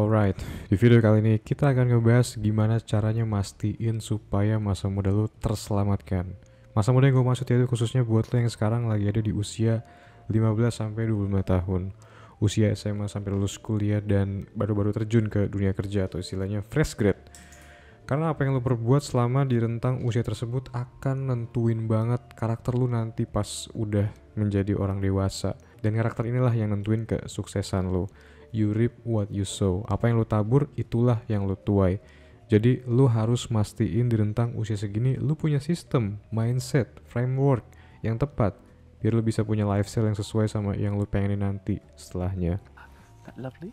Alright, di video kali ini kita akan ngebahas gimana caranya mastiin supaya masa muda lo terselamatkan. Masa muda yang gue maksud itu khususnya buat lo yang sekarang lagi ada di usia 15-25 tahun. Usia SMA sampai lulus kuliah dan baru-baru terjun ke dunia kerja atau istilahnya fresh grade. Karena apa yang lo perbuat selama di rentang usia tersebut akan nentuin banget karakter lo nanti pas udah menjadi orang dewasa. Dan karakter inilah yang nentuin kesuksesan lo you reap what you sow. Apa yang lo tabur, itulah yang lo tuai. Jadi lo harus mastiin di rentang usia segini lo punya sistem, mindset, framework yang tepat biar lo bisa punya lifestyle yang sesuai sama yang lo pengenin nanti setelahnya. Oke,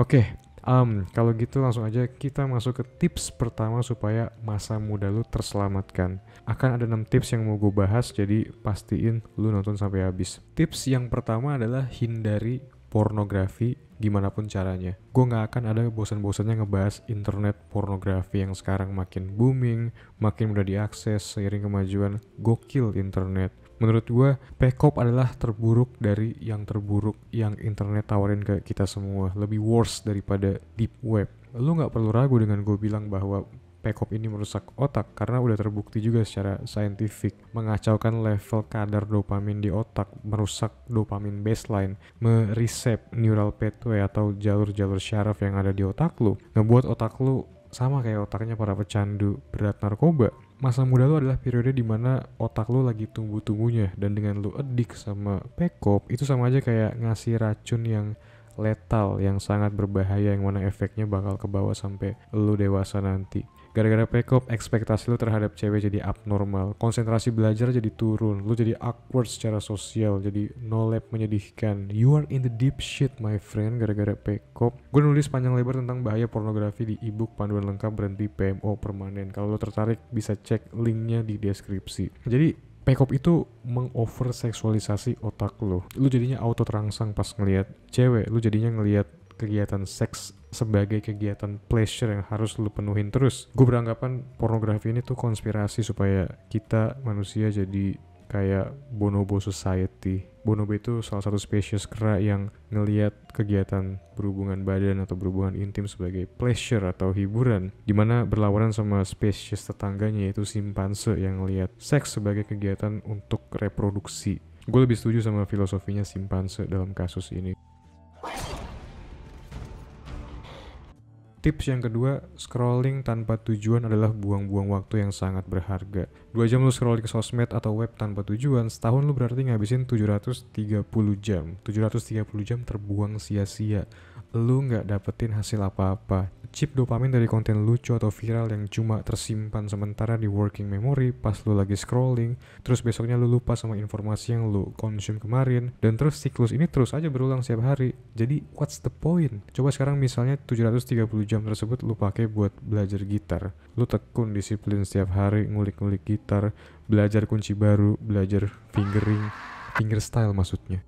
okay, um, kalau gitu langsung aja kita masuk ke tips pertama supaya masa muda lo terselamatkan. Akan ada 6 tips yang mau gue bahas, jadi pastiin lo nonton sampai habis. Tips yang pertama adalah hindari pornografi gimana pun caranya. Gue gak akan ada bosan-bosannya ngebahas internet pornografi yang sekarang makin booming, makin mudah diakses seiring kemajuan gokil internet. Menurut gue, Pekop adalah terburuk dari yang terburuk yang internet tawarin ke kita semua. Lebih worse daripada deep web. Lo gak perlu ragu dengan gue bilang bahwa PEKOP ini merusak otak karena udah terbukti juga secara saintifik mengacaukan level kadar dopamin di otak, merusak dopamin baseline, meresep neural pathway atau jalur-jalur syaraf yang ada di otak lu, ngebuat otak lu sama kayak otaknya para pecandu berat narkoba. Masa muda lu adalah periode dimana otak lu lagi tumbuh-tumbuhnya dan dengan lu edik sama PEKOP itu sama aja kayak ngasih racun yang letal yang sangat berbahaya yang mana efeknya bakal ke bawah sampai lu dewasa nanti. Gara-gara pekop, ekspektasi lo terhadap cewek jadi abnormal, konsentrasi belajar jadi turun, lo jadi awkward secara sosial, jadi no lab menyedihkan. You are in the deep shit, my friend, gara-gara pekop. Gue nulis panjang lebar tentang bahaya pornografi di ebook panduan lengkap berhenti PMO permanen. Kalau lo tertarik, bisa cek linknya di deskripsi. Jadi Pekop itu mengover seksualisasi otak lo. lo jadinya auto terangsang pas ngelihat cewek, lo jadinya ngelihat kegiatan seks sebagai kegiatan pleasure yang harus lu penuhin terus. Gue beranggapan pornografi ini tuh konspirasi supaya kita manusia jadi kayak bonobo society. Bonobo itu salah satu spesies kera yang ngeliat kegiatan berhubungan badan atau berhubungan intim sebagai pleasure atau hiburan, dimana berlawanan sama spesies tetangganya yaitu simpanse yang ngeliat seks sebagai kegiatan untuk reproduksi. Gue lebih setuju sama filosofinya simpanse dalam kasus ini. Tips yang kedua, scrolling tanpa tujuan adalah buang-buang waktu yang sangat berharga. Dua jam lu scrolling sosmed atau web tanpa tujuan, setahun lu berarti ngabisin 730 jam. 730 jam terbuang sia-sia lu nggak dapetin hasil apa-apa. Chip dopamin dari konten lucu atau viral yang cuma tersimpan sementara di working memory pas lu lagi scrolling, terus besoknya lu lupa sama informasi yang lu konsum kemarin, dan terus siklus ini terus aja berulang setiap hari. Jadi, what's the point? Coba sekarang misalnya 730 jam tersebut lu pake buat belajar gitar. Lu tekun disiplin setiap hari ngulik-ngulik gitar, belajar kunci baru, belajar fingering, fingerstyle maksudnya.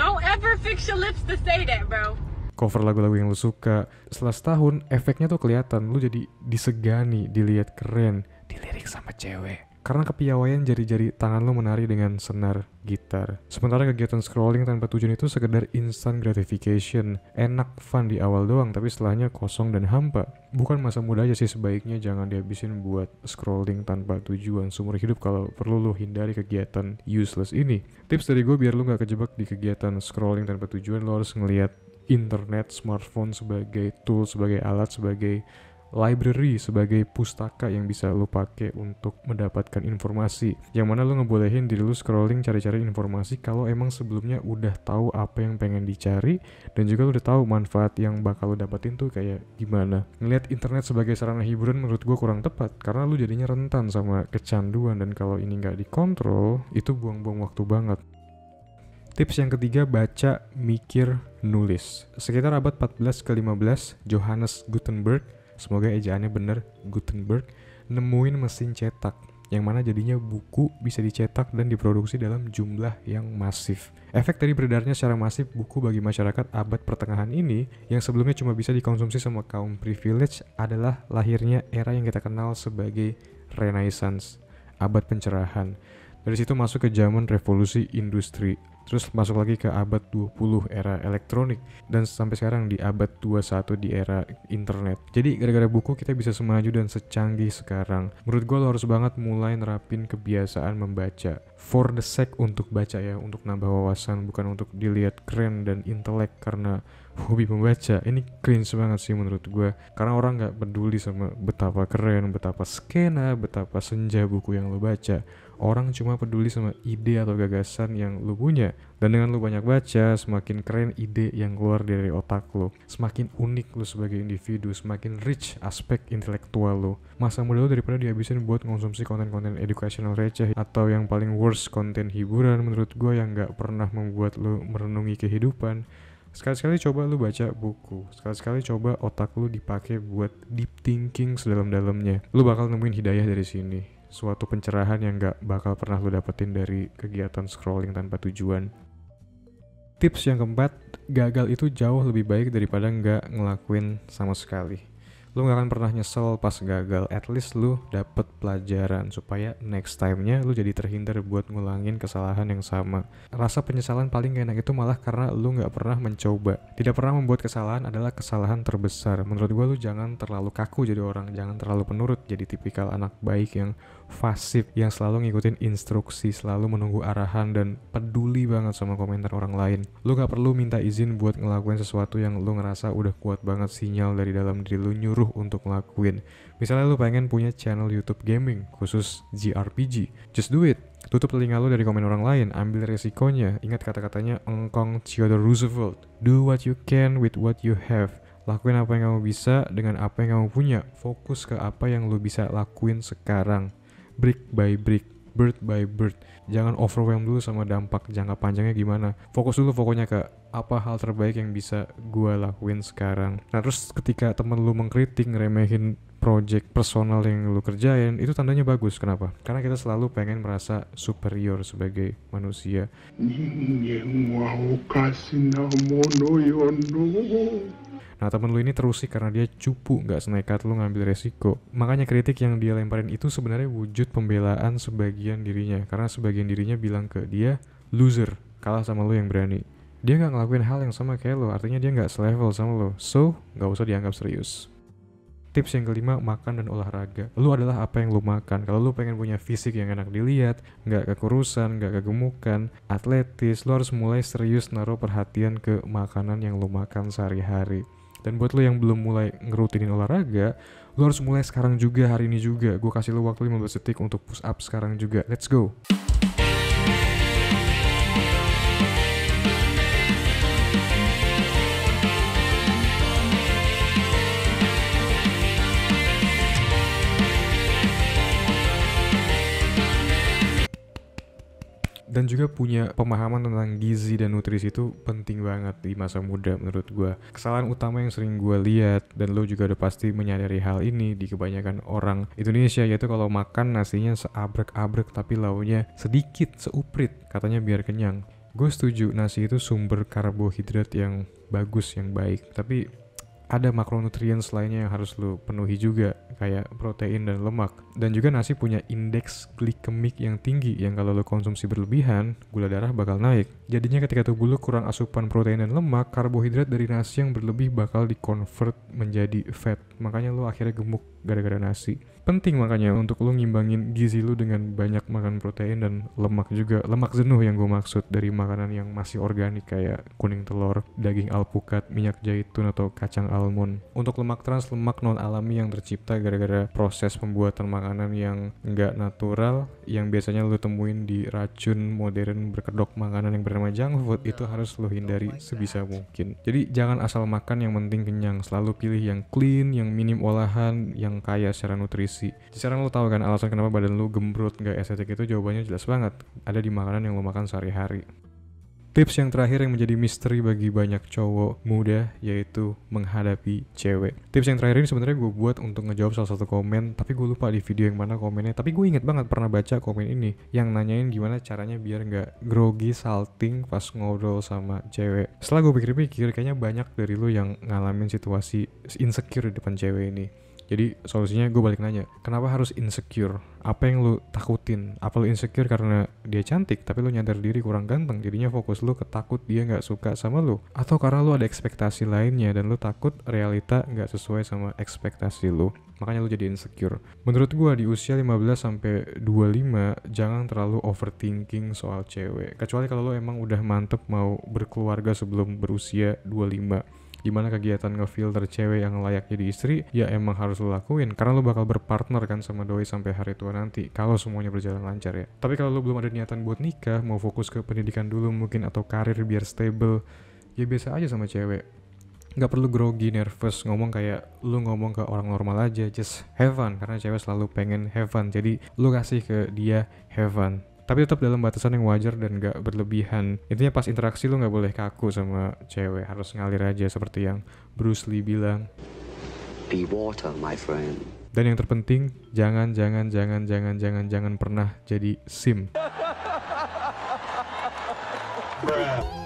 Don't ever fix your lips to say that, bro cover lagu-lagu yang lu suka. Setelah setahun, efeknya tuh kelihatan. Lu jadi disegani, dilihat keren, dilirik sama cewek. Karena kepiawaian jari-jari tangan lo menari dengan senar gitar. Sementara kegiatan scrolling tanpa tujuan itu sekedar instant gratification. Enak, fun di awal doang, tapi setelahnya kosong dan hampa. Bukan masa muda aja sih sebaiknya jangan dihabisin buat scrolling tanpa tujuan. Seumur hidup kalau perlu lo hindari kegiatan useless ini. Tips dari gue biar lo gak kejebak di kegiatan scrolling tanpa tujuan, lo harus ngeliat internet, smartphone sebagai tool, sebagai alat, sebagai library sebagai pustaka yang bisa lo pake untuk mendapatkan informasi yang mana lo ngebolehin diri lo scrolling cari-cari informasi kalau emang sebelumnya udah tahu apa yang pengen dicari dan juga lo udah tahu manfaat yang bakal lo dapetin tuh kayak gimana Ngeliat internet sebagai sarana hiburan menurut gue kurang tepat karena lo jadinya rentan sama kecanduan dan kalau ini nggak dikontrol itu buang-buang waktu banget Tips yang ketiga, baca, mikir, nulis. Sekitar abad 14 ke 15, Johannes Gutenberg, semoga ejaannya benar Gutenberg, nemuin mesin cetak yang mana jadinya buku bisa dicetak dan diproduksi dalam jumlah yang masif. Efek dari beredarnya secara masif buku bagi masyarakat abad pertengahan ini yang sebelumnya cuma bisa dikonsumsi sama kaum privilege adalah lahirnya era yang kita kenal sebagai Renaissance, abad pencerahan. Dari situ masuk ke zaman revolusi industri terus masuk lagi ke abad 20 era elektronik dan sampai sekarang di abad 21 di era internet jadi gara-gara buku kita bisa semaju dan secanggih sekarang menurut gue lo harus banget mulai nerapin kebiasaan membaca for the sake untuk baca ya untuk nambah wawasan bukan untuk dilihat keren dan intelek karena hobi membaca ini keren banget sih menurut gue karena orang nggak peduli sama betapa keren betapa skena betapa senja buku yang lo baca Orang cuma peduli sama ide atau gagasan yang lu punya. Dan dengan lu banyak baca, semakin keren ide yang keluar dari otak lu. Semakin unik lu sebagai individu, semakin rich aspek intelektual lu. Masa muda lu daripada dihabisin buat konsumsi konten-konten educational receh atau yang paling worst konten hiburan menurut gue yang gak pernah membuat lu merenungi kehidupan. Sekali-sekali coba lu baca buku, sekali-sekali coba otak lu dipakai buat deep thinking sedalam-dalamnya. Lu bakal nemuin hidayah dari sini suatu pencerahan yang gak bakal pernah lo dapetin dari kegiatan scrolling tanpa tujuan. Tips yang keempat, gagal itu jauh lebih baik daripada nggak ngelakuin sama sekali lu gak akan pernah nyesel pas gagal at least lu dapet pelajaran supaya next time-nya lu jadi terhindar buat ngulangin kesalahan yang sama rasa penyesalan paling gak enak itu malah karena lu gak pernah mencoba tidak pernah membuat kesalahan adalah kesalahan terbesar menurut gue lu jangan terlalu kaku jadi orang jangan terlalu penurut jadi tipikal anak baik yang fasif yang selalu ngikutin instruksi selalu menunggu arahan dan peduli banget sama komentar orang lain lu gak perlu minta izin buat ngelakuin sesuatu yang lu ngerasa udah kuat banget sinyal dari dalam diri lu nyuruh disuruh untuk ngelakuin. Misalnya lu pengen punya channel YouTube gaming khusus JRPG, just do it. Tutup telinga lu dari komen orang lain, ambil resikonya. Ingat kata-katanya Engkong Theodore Roosevelt. Do what you can with what you have. Lakuin apa yang kamu bisa dengan apa yang kamu punya. Fokus ke apa yang lu bisa lakuin sekarang. Brick by brick, bird by bird. Jangan overwhelm dulu sama dampak jangka panjangnya gimana. Fokus dulu pokoknya ke apa hal terbaik yang bisa gue lakuin sekarang nah terus ketika temen lu mengkritik ngeremehin project personal yang lu kerjain itu tandanya bagus kenapa karena kita selalu pengen merasa superior sebagai manusia Nah temen lu ini terusik karena dia cupu nggak senekat lu ngambil resiko. Makanya kritik yang dia lemparin itu sebenarnya wujud pembelaan sebagian dirinya. Karena sebagian dirinya bilang ke dia, loser, kalah sama lu yang berani dia nggak ngelakuin hal yang sama kayak lo, artinya dia nggak selevel sama lo. So, nggak usah dianggap serius. Tips yang kelima, makan dan olahraga. Lo adalah apa yang lo makan. Kalau lo pengen punya fisik yang enak dilihat, nggak kekurusan, nggak kegemukan, atletis, lo harus mulai serius naruh perhatian ke makanan yang lo makan sehari-hari. Dan buat lo yang belum mulai ngerutinin olahraga, lo harus mulai sekarang juga hari ini juga. Gue kasih lo waktu 15 detik untuk push up sekarang juga. Let's go! dan juga punya pemahaman tentang gizi dan nutrisi itu penting banget di masa muda menurut gue. Kesalahan utama yang sering gue lihat dan lo juga udah pasti menyadari hal ini di kebanyakan orang Indonesia yaitu kalau makan nasinya seabrek-abrek tapi launya sedikit, seuprit, katanya biar kenyang. Gue setuju nasi itu sumber karbohidrat yang bagus, yang baik. Tapi ada makronutrien lainnya yang harus lu penuhi juga kayak protein dan lemak dan juga nasi punya indeks glikemik yang tinggi yang kalau lo konsumsi berlebihan gula darah bakal naik jadinya ketika tubuh lu kurang asupan protein dan lemak karbohidrat dari nasi yang berlebih bakal dikonvert menjadi fat makanya lu akhirnya gemuk gara-gara nasi. Penting makanya untuk lo ngimbangin gizi lo dengan banyak makan protein dan lemak juga. Lemak jenuh yang gue maksud dari makanan yang masih organik kayak kuning telur, daging alpukat, minyak jahitun, atau kacang almond. Untuk lemak trans, lemak non alami yang tercipta gara-gara proses pembuatan makanan yang nggak natural yang biasanya lo temuin di racun modern berkedok makanan yang bernama junk food itu harus lo hindari oh sebisa mungkin. Jadi jangan asal makan yang penting kenyang, selalu pilih yang clean, yang minim olahan, yang yang kaya secara nutrisi. Sekarang lo tau kan alasan kenapa badan lo gembrut gak estetik itu jawabannya jelas banget. Ada di makanan yang lo makan sehari-hari. Tips yang terakhir yang menjadi misteri bagi banyak cowok muda yaitu menghadapi cewek. Tips yang terakhir ini sebenarnya gue buat untuk ngejawab salah satu komen, tapi gue lupa di video yang mana komennya. Tapi gue inget banget pernah baca komen ini yang nanyain gimana caranya biar nggak grogi salting pas ngobrol sama cewek. Setelah gue pikir-pikir, kayaknya banyak dari lo yang ngalamin situasi insecure di depan cewek ini jadi solusinya gue balik nanya, kenapa harus insecure? Apa yang lu takutin? Apa lu insecure karena dia cantik tapi lu nyadar diri kurang ganteng jadinya fokus lu ketakut dia nggak suka sama lu? Atau karena lu ada ekspektasi lainnya dan lu takut realita nggak sesuai sama ekspektasi lu? Makanya lu jadi insecure. Menurut gue di usia 15 25 jangan terlalu overthinking soal cewek. Kecuali kalau lu emang udah mantep mau berkeluarga sebelum berusia 25 Gimana kegiatan ngefilter cewek yang layak jadi istri? Ya emang harus lo lakuin karena lo bakal berpartner kan sama doi sampai hari tua nanti kalau semuanya berjalan lancar ya. Tapi kalau lo belum ada niatan buat nikah, mau fokus ke pendidikan dulu mungkin atau karir biar stable, ya biasa aja sama cewek. Nggak perlu grogi, nervous, ngomong kayak lu ngomong ke orang normal aja, just heaven Karena cewek selalu pengen heaven jadi lu kasih ke dia heaven tapi tetap dalam batasan yang wajar dan gak berlebihan intinya pas interaksi lu gak boleh kaku sama cewek harus ngalir aja seperti yang Bruce Lee bilang Be water, my friend. Dan yang terpenting, jangan, jangan, jangan, jangan, jangan, jangan pernah jadi SIM.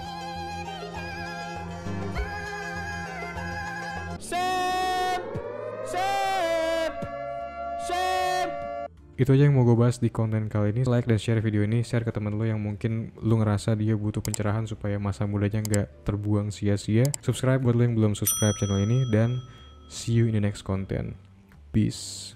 Itu aja yang mau gue bahas di konten kali ini. Like dan share video ini, share ke temen lo yang mungkin lo ngerasa dia butuh pencerahan supaya masa mudanya nggak terbuang sia-sia. Subscribe buat lo yang belum subscribe channel ini dan see you in the next content. Peace.